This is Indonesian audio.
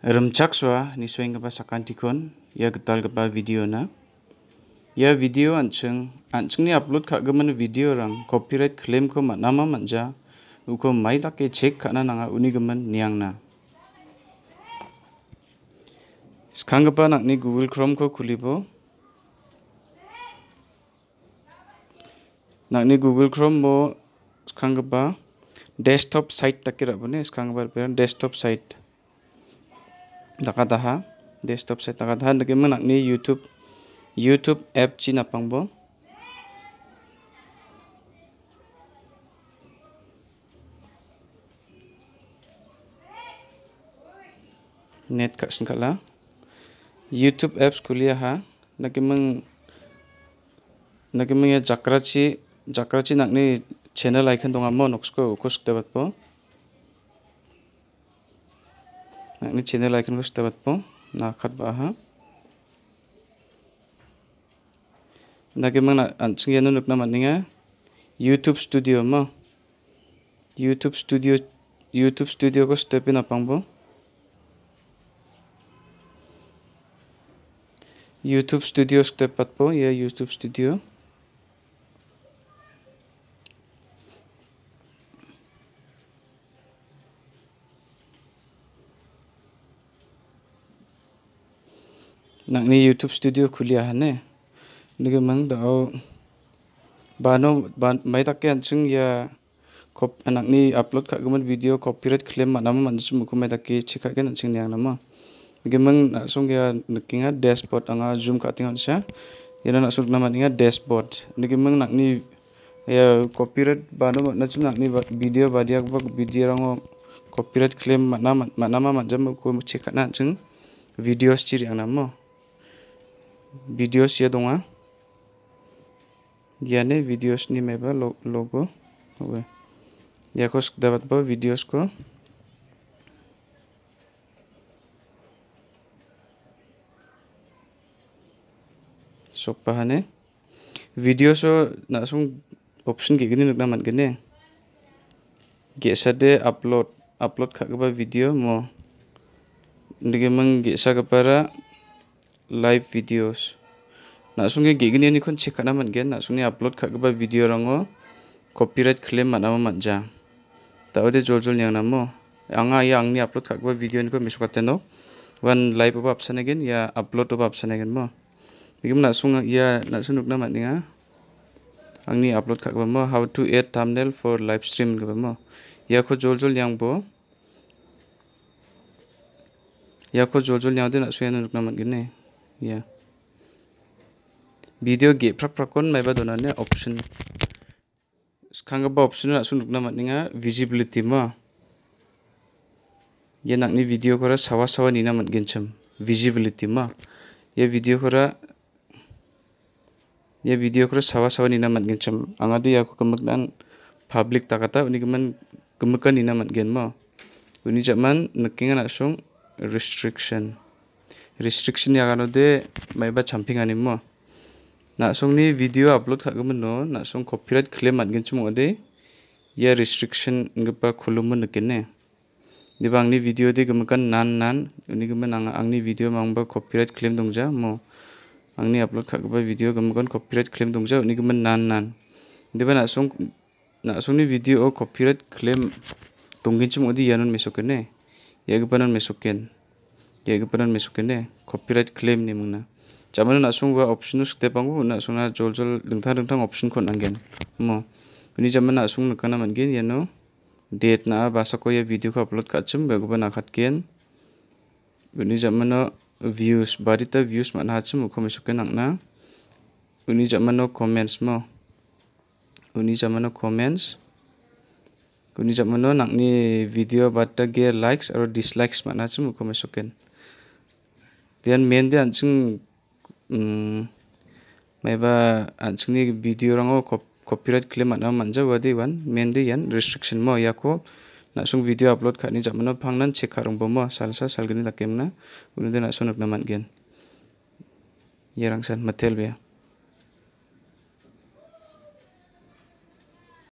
Remchakshwa nisuing kepa tikon ya getal kepa video na. Ya video anceng anceng ni upload kak gemen video rang copyright claim ko ma nama manja uko mai ke check kana nanga uni gemen niang na. Sekarang kepa nak ni Google Chrome ko kulibo. Nak ni Google Chrome mo sekarang kepa desktop site takira bune sekarang kepa desktop site takadaha desktop set takadaha dagi menak ni YouTube YouTube app China pangbo net kat singkala YouTube apps kuliah ha nagi meng nagi meng ya jakrachi jakrachi nak ni channel icon dong amo noksko kusk dapat po आंनि channel आइकनखौ को नाखाद बाहा ना मंना आनसिंगिया नुनुप ना मानिंगा यूट्यूब स्टूडियो मा यूट्यूब स्टूडियो यूट्यूब स्टूडियो को स्टेप इन अपांगबो यूट्यूब स्टूडियो स्टेप पतपो ये YouTube studio nak ni YouTube studio kuliah ne, nge mang dao bano mai takke ceng ya kop ni upload kak gumen video copyright claim mana macam macam mai takke chika gen anchung yang nama nige mang sung ya nikinga dashboard anga zoom ka tingan ya nak sung nama ninga dashboard nige mang ni ya copyright bano nak ni video badiak bak video orang copyright claim mana mana macam macam ko cekak nak ceng video ciri yang nama videos ya dong ya ne videos ni meba logo oke ya kos dapat bawa videos ko sok pahane video so langsung option kayak gini nukna mat gini geser deh upload upload kak video mau Nge-meng geser kepada para live videos nasunge gegni ni khon chekhana mangen nasunge upload kak gue video rongo, copyright claim mau manja jual jual yang namo anga ya angni upload kak gue video ni ko no, wan live apa option again ya upload of option again mo mana nasunga ya mati ya, angni upload kak gue mo how to add thumbnail for live stream gue mo ya ko jual yang bo ya jual jual yang de nasuyanu nukna mati nih ya video gate prak prakon maiba donane option skangaba option na sunuk na matninga visibility ma ye nakni video kora sawa sawa ni na matgencham visibility ma ya video kora ya video kora sawa sawa ni na matgencham angadi ya ko kemakdan public takata uni kemen kemekan ni na matgen ma uni jaman nakinga na sung restriction restriction yagano de ba champing ani mo ni video upload khagamon no song copyright claim atgen chumo de ya restriction ngpa khulumun nakene ni video de kan nan nan unigum nang angni video ba copyright claim dongja mo angni upload khagba video kan copyright claim dongja unigum nan nan diba song ni video copyright claim donggin chumo de yanon mesokene yagpanon mesoken ꯀꯦꯒꯄꯔꯟ ꯃꯦꯁꯨꯀꯦꯅꯦ copyright claim नि मुंगना चामन ना सुंगवा ऑप्शन उसते पंगु ना सुना जोल जोल दंथा दंथा ऑप्शन को नंगेन मो नि जमन ना सुंग नकना मनगेन यनो डेट ना बासा को ये वीडियो को अपलोड काचम बेगुबा ना खतकेन नि जमन व्यूज बारिता व्यूज मान हाचम को मेसुके नंगना उनि जमन कमेंट्स मो उनि जमन कमेंट्स उनि वीडियो बाटा गे लाइक्स और डिसलाइक्स मान हाचम को मेसुकेन Tian men anjing, anchung mm, maiba anchung ni video kop copyright claim ana manja wadi wan men de yan restriction mo yako nasung video upload khani jamano phangnan cek karung bomo salsa salgani lakemna unude nasung nakna mangen yerang san matel be ya.